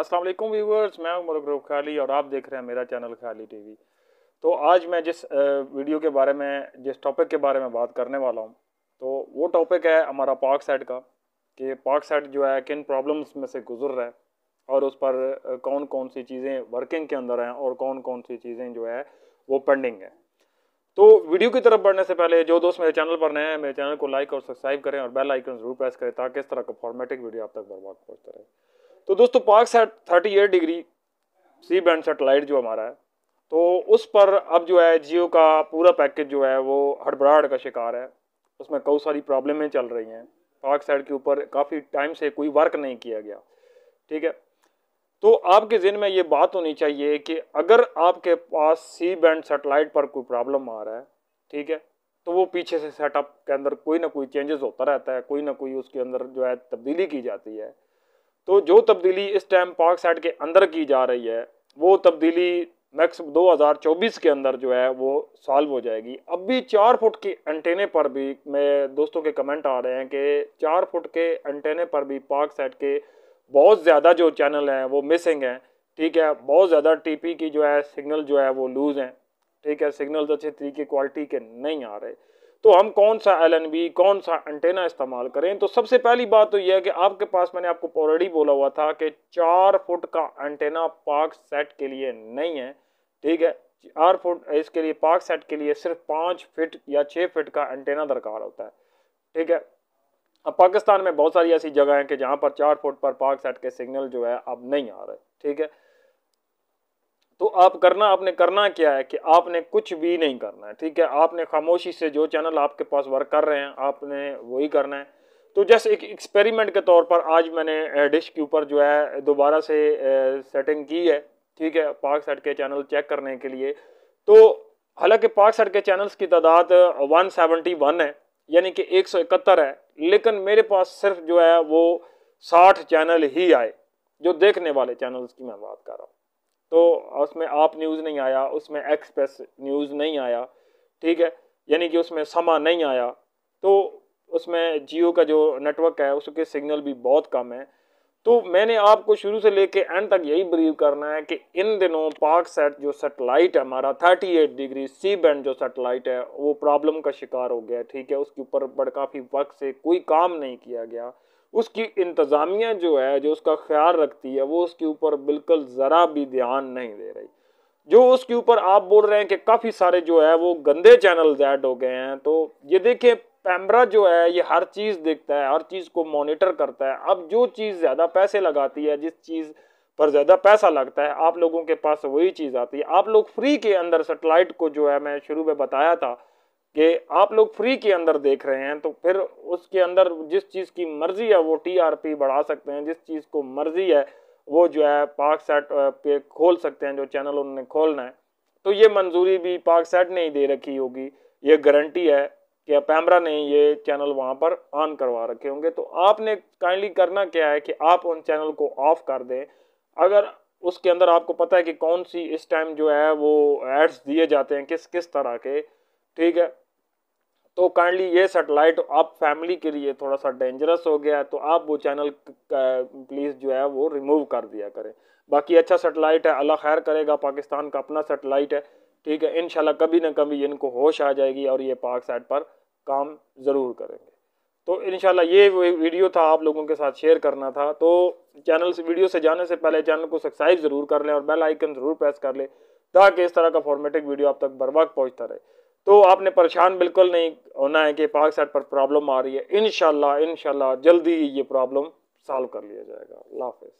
Aslam viewers मैं Umar group खाली और आप देख रहे हैं मेरा चैनल खाली टीवी तो आज मैं जिस वीडियो के बारे में जिस टॉपिक के बारे में बात करने वाला हूँ तो वो टॉपिक है हमारा पाक साइड का कि पाक साइड जो है किन प्रॉब्लम्स में से गुजर रहा है और उस पर कौन कौन सी चीज़ें वर्किंग के अंदर हैं और कौन कौन सी चीज़ें जो है वो पेंडिंग है तो वीडियो की तरफ बढ़ने से पहले जो दोस्त मेरे चैनल पर नए हैं मेरे चैनल को लाइक और सब्सक्राइब करें और बेल आइकन ज़रूर प्रेस करें ताकि इस तरह का फॉर्मेटिक वीडियो आप तक बर्बाद पहुँचता रहे तो दोस्तों Paksat thirty eight degree C band satellite जो हमारा है तो उस पर अब जो है जियो का पूरा पैकेज जो है वो हड़बड़ाहट का शिकार है उसमें कई सारी प्रॉब्लमें चल रही हैं पाक सेट के ऊपर काफ़ी टाइम से कोई वर्क नहीं किया गया ठीक है तो आपके ज़िन में ये बात होनी चाहिए कि अगर आपके पास सी बैंड सेटेलाइट पर कोई प्रॉब्लम आ रहा है ठीक है तो वो पीछे से सेटअप के अंदर कोई ना कोई चेंजेस होता रहता है कोई ना कोई उसके अंदर जो है तब्दीली की जाती है तो जो तब्दीली इस टाइम पाक साइड के अंदर की जा रही है वो तब्दीली मैक्स 2024 के अंदर जो है वो सॉल्व हो जाएगी अब भी चार फुट के एंटेने पर भी मैं दोस्तों के कमेंट आ रहे हैं कि चार फुट के एंटेने पर भी पाक साइड के बहुत ज़्यादा जो चैनल हैं वो मिसिंग हैं ठीक है बहुत ज़्यादा टी की जो है सिग्नल जो है वो लूज़ हैं ठीक है सिग्नल अच्छे तरीके क्वालिटी के नहीं आ रहे तो हम कौन सा एल कौन सा एंटेना इस्तेमाल करें तो सबसे पहली बात तो यह है कि आपके पास मैंने आपको ऑलरेडी बोला हुआ था कि चार फुट का एंटेना पार्क सेट के लिए नहीं है ठीक है चार फुट इसके लिए पार्क सेट के लिए सिर्फ पाँच फिट या छः फिट का एंटेना दरकार होता है ठीक है अब पाकिस्तान में बहुत सारी ऐसी जगह हैं कि जहाँ पर चार फुट पर पार्क सेट के सिग्नल जो है अब नहीं आ रहे ठीक है तो आप करना आपने करना क्या है कि आपने कुछ भी नहीं करना है ठीक है आपने खामोशी से जो चैनल आपके पास वर्क कर रहे हैं आपने वही करना है तो जस्ट एक एक्सपेरिमेंट के तौर पर आज मैंने डिश के ऊपर जो है दोबारा से सेटिंग की है ठीक है पाक सेट के चैनल चेक करने के लिए तो हालांकि पाक सेट के चैनल्स की तादाद 171 है यानी कि 171 है लेकिन मेरे पास सिर्फ जो है वो 60 चैनल ही आए जो देखने वाले चैनल्स की मैं बात कर रहा हूँ तो उसमें आप न्यूज़ नहीं आया उसमें एक्सप्रेस न्यूज़ नहीं आया ठीक है यानी कि उसमें समा नहीं आया तो उसमें जियो का जो नेटवर्क है उसके सिग्नल भी बहुत कम है तो मैंने आपको शुरू से लेके एंड तक यही बिलीव करना है कि इन दिनों पाक सेट जो सेटेलाइट है हमारा 38 डिग्री सी बैंड जो सेटेलाइट है वो प्रॉब्लम का शिकार हो गया है ठीक है उसके ऊपर बड़ काफ़ी वक्त से कोई काम नहीं किया गया उसकी इंतज़ामिया जो है जो उसका ख्याल रखती है वो उसके ऊपर बिल्कुल ज़रा भी ध्यान नहीं दे रही जो उसके ऊपर आप बोल रहे हैं कि काफ़ी सारे जो है वो गंदे चैनल ऐड हो गए हैं तो ये देखिए पैमरा जो है ये हर चीज़ देखता है हर चीज़ को मॉनिटर करता है अब जो चीज़ ज़्यादा पैसे लगाती है जिस चीज़ पर ज़्यादा पैसा लगता है आप लोगों के पास वही चीज़ आती है आप लोग फ्री के अंदर सेटेलाइट को जो है मैं शुरू में बताया था कि आप लोग फ्री के अंदर देख रहे हैं तो फिर उसके अंदर जिस चीज़ की मर्ज़ी है वो टीआरपी बढ़ा सकते हैं जिस चीज़ को मर्ज़ी है वो जो है पाक सेट पे खोल सकते हैं जो चैनल उन्होंने खोलना है तो ये मंजूरी भी पाक सेट ने ही दे रखी होगी ये गारंटी है कि पैमरा ने ये चैनल वहाँ पर ऑन करवा रखे होंगे तो आपने काइंडली करना क्या है कि आप उन चैनल को ऑफ कर दें अगर उसके अंदर आपको पता है कि कौन सी इस टाइम जो है वो एड्स दिए जाते हैं किस किस तरह के ठीक है तो काइंडली ये सेटेलाइट आप फैमिली के लिए थोड़ा सा डेंजरस हो गया है तो आप वो चैनल प्लीज़ जो है वो रिमूव कर दिया करें बाकी अच्छा सेटेलाइट है अल्लाह खैर करेगा पाकिस्तान का अपना सेटेलाइट है ठीक है इनशाला कभी ना कभी इनको होश आ जाएगी और ये पाक साइड पर काम ज़रूर करेंगे तो इन ये वीडियो था आप लोगों के साथ शेयर करना था तो चैनल से वीडियो से जाने से पहले चैनल को सब्सक्राइब ज़रूर कर लें और बेल आइकन ज़रूर प्रेस कर लें ताकि इस तरह का फॉर्मेटिक वीडियो आप तक बर्बाद पहुँचता रहे तो आपने परेशान बिल्कुल नहीं होना है कि पाक साइड पर प्रॉब्लम आ रही है इन शाला इन जल्दी ही ये प्रॉब्लम सॉल्व कर लिया जाएगा लाफिज